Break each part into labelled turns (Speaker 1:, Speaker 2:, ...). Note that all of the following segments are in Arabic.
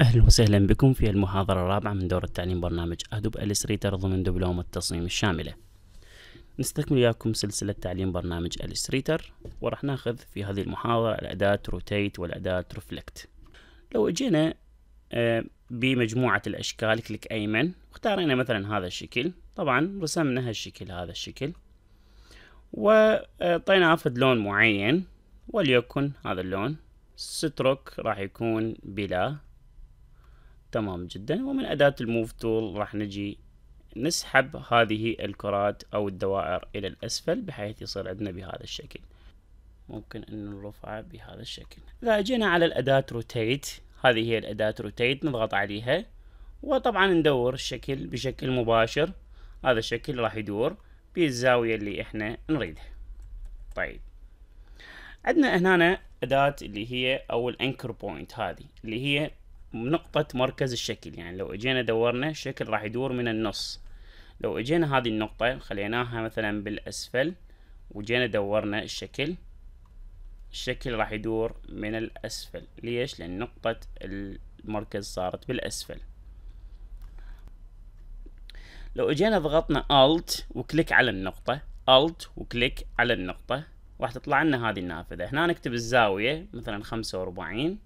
Speaker 1: اهلا وسهلا بكم في المحاضرة الرابعة من دورة تعليم برنامج ادوب الستريتر ضمن دبلوم التصميم الشاملة نستكمل وياكم سلسلة تعليم برنامج الستريتر وراح ناخذ في هذه المحاضرة الاداة روتيت والاداة رفلكت لو اجينا آه، بمجموعة الاشكال كليك ايمن واختارينا مثلا هذا الشكل طبعا رسمنا هالشكل هذا الشكل وطينا افد لون معين وليكن هذا اللون ستروك راح يكون بلا تمام جدا ومن أداة الموف تول راح نجي نسحب هذه الكرات أو الدوائر إلى الأسفل بحيث يصير عندنا بهذا الشكل ممكن أن نرفعه بهذا الشكل إذا جينا على الأداة روتيت هذه هي الأداة روتيت نضغط عليها وطبعا ندور الشكل بشكل مباشر هذا الشكل راح يدور بالزاوية اللي احنا نريدها طيب عندنا هنا أداة اللي هي أو الأنكر بوينت هذه اللي هي نقطة مركز الشكل يعني لو اجينا دورنا الشكل راح يدور من النص لو اجينا هذه النقطة خليناها مثلا بالاسفل وجينا دورنا الشكل الشكل راح يدور من الاسفل ليش لان نقطة المركز صارت بالاسفل لو اجينا ضغطنا Alt وكليك على النقطة Alt وكليك على النقطة راح تطلع لنا هذه النافذة هنا نكتب الزاوية مثلا خمسة وأربعين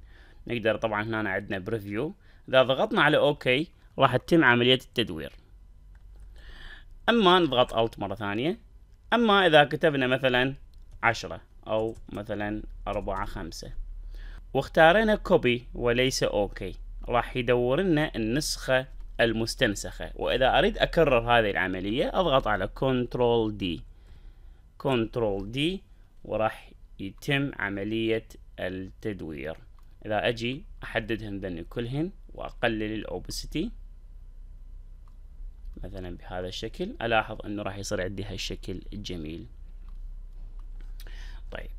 Speaker 1: نقدر طبعا هنا عندنا بريفيو اذا ضغطنا على اوكي راح تتم عملية التدوير اما نضغط الت مرة ثانية اما اذا كتبنا مثلا عشرة او مثلا اربعة خمسة واختارينا كوبي وليس اوكي راح يدور لنا النسخة المستنسخة وإذا أريد أكرر هذه العملية أضغط على كنترول دي كنترول دي وراح يتم عملية التدوير إذا أجي احددهم ذن كلهن وأقلل الأوبسيتي مثلا بهذا الشكل ألاحظ أنه راح يصير عندي هالشكل الجميل طيب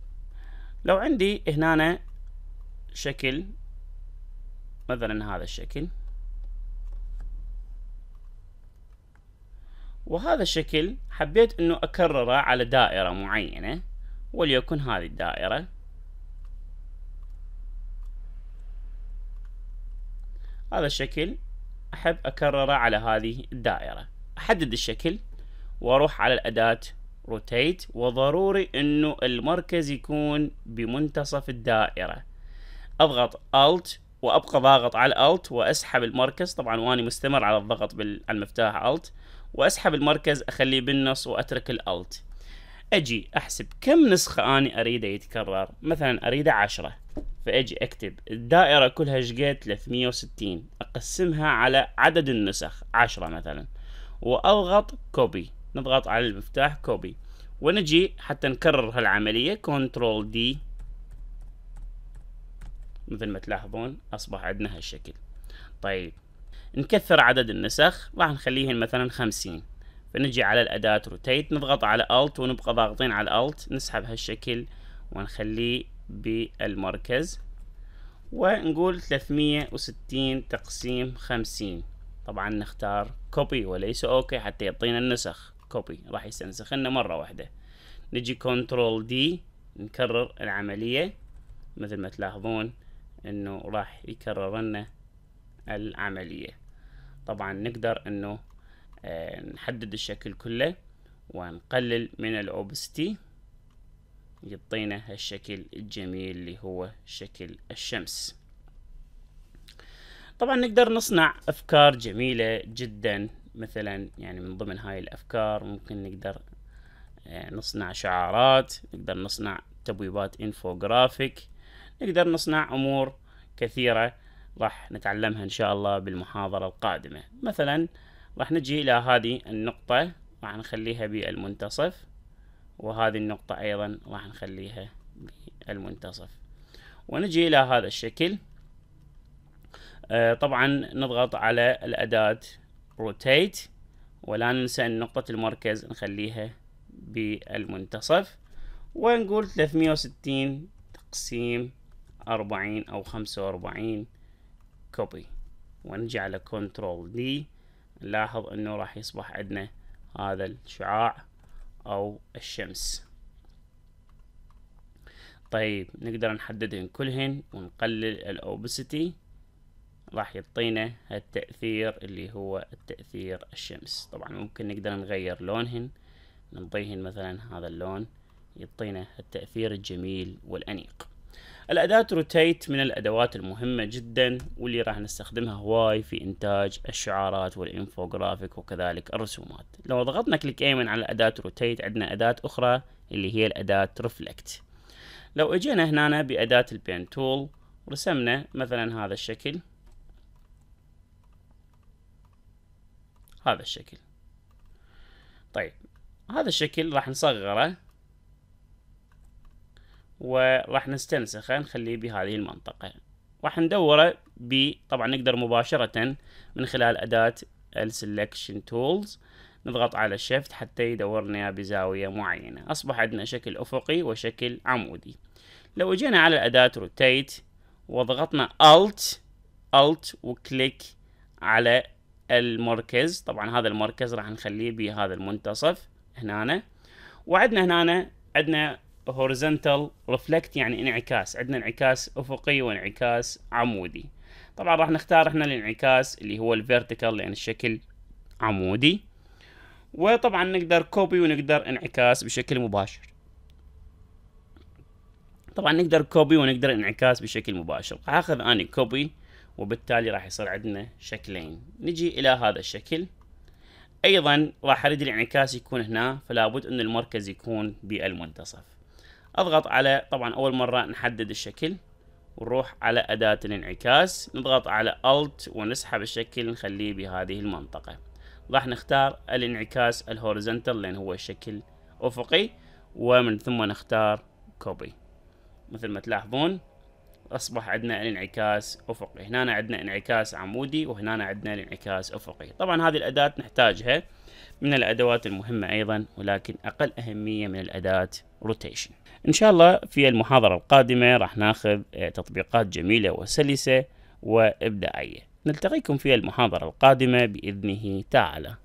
Speaker 1: لو عندي هنا شكل مثلا هذا الشكل وهذا الشكل حبيت انه اكرره على دائرة معينة وليكن هذه الدائرة هذا الشكل أحب أكرره على هذه الدائرة أحدد الشكل وأروح على الأداة روتيت وضروري أنه المركز يكون بمنتصف الدائرة أضغط الت وأبقى ضاغط على الت وأسحب المركز طبعا واني مستمر على الضغط على المفتاح الت وأسحب المركز أخليه بالنص وأترك الألت أجي أحسب كم نسخة اني أريده يتكرر مثلا أريده عشرة فاجي اكتب الدائرة كلها شقد 360 اقسمها على عدد النسخ عشرة مثلا واضغط كوبي نضغط على المفتاح كوبي ونجي حتى نكرر هالعملية كنترول دي مثل ما تلاحظون اصبح عندنا هالشكل طيب نكثر عدد النسخ راح نخليهن مثلا خمسين فنجي على الأداة روتيت نضغط على الت ونبقى ضاغطين على الت نسحب هالشكل ونخليه بالمركز ونقول 360 تقسيم 50 طبعا نختار كوبي وليس اوكي حتى يعطينا النسخ كوبي راح يستنسخ لنا مرة واحدة نجي كنترول دي نكرر العملية مثل ما تلاحظون انه راح يكرر لنا العملية طبعا نقدر انه آه، نحدد الشكل كله ونقلل من الاوبستي يعطينا هالشكل الجميل اللي هو شكل الشمس طبعا نقدر نصنع افكار جميلة جدا مثلا يعني من ضمن هاي الافكار ممكن نقدر آه، نصنع شعارات نقدر نصنع تبويبات انفوجرافيك نقدر نصنع امور كثيرة راح نتعلمها ان شاء الله بالمحاضرة القادمة مثلا راح نجي الى هذه النقطة راح نخليها بالمنتصف وهذه النقطة أيضا راح نخليها بالمنتصف ونجي إلى هذا الشكل آه، طبعا نضغط على الأداة روتيت ولا ننسى أن نقطة المركز نخليها بالمنتصف ونقول 360 تقسيم 40 أو 45 كوبي ونجي على كنترول دي نلاحظ أنه راح يصبح عندنا هذا الشعاع أو الشمس طيب نقدر نحددهن كلهن ونقلل الأوبسيتي راح يعطينا هالتأثير اللي هو التأثير الشمس طبعا ممكن نقدر نغير لونهن نعطيهن مثلا هذا اللون يعطينا التأثير الجميل والأنيق الأداة روتيت من الأدوات المهمة جدا واللي راح نستخدمها هواي في إنتاج الشعارات والإنفوغرافيك وكذلك الرسومات لو ضغطنا كليك أيمن على أداة روتيت عندنا أداة أخرى اللي هي الأداة رفلكت لو اجينا هنا بأداة البين تول ورسمنا مثلا هذا الشكل هذا الشكل طيب هذا الشكل راح نصغره وراح نستنسخه نخليه بهذه المنطقة راح ندوره ب طبعا نقدر مباشرة من خلال أداة السلكشن تولز نضغط على شيفت حتى يدورنا بزاوية معينة أصبح عندنا شكل أفقي وشكل عمودي لو جينا على أداة روتيت وضغطنا ألت ألت وكليك على المركز طبعا هذا المركز راح نخليه بهذا المنتصف هنا وعندنا هنا عندنا هوريزنتال ريفلكت يعني انعكاس عندنا انعكاس افقي وانعكاس عمودي طبعا راح نختار احنا الانعكاس اللي هو الفيرتيكال لان الشكل عمودي وطبعا نقدر كوبي ونقدر انعكاس بشكل مباشر طبعا نقدر كوبي ونقدر انعكاس بشكل مباشر راح اخذ اني كوبي وبالتالي راح يصير عندنا شكلين نجي الى هذا الشكل ايضا راح اريد الانعكاس يكون هنا فلابد ان المركز يكون بالمنتصف اضغط على طبعا اول مره نحدد الشكل ونروح على اداه الانعكاس نضغط على الت ونسحب الشكل نخليه بهذه المنطقه راح نختار الانعكاس الهوريزونتال لان هو شكل افقي ومن ثم نختار كوبي مثل ما تلاحظون اصبح عندنا الانعكاس افقي هنا عندنا انعكاس عمودي وهنا عندنا الانعكاس افقي طبعا هذه الاداه نحتاجها من الأدوات المهمة أيضا ولكن أقل أهمية من الأداة روتيشن إن شاء الله في المحاضرة القادمة راح ناخذ آه، تطبيقات جميلة وسلسة وإبداعية نلتقيكم في المحاضرة القادمة بإذنه تعالى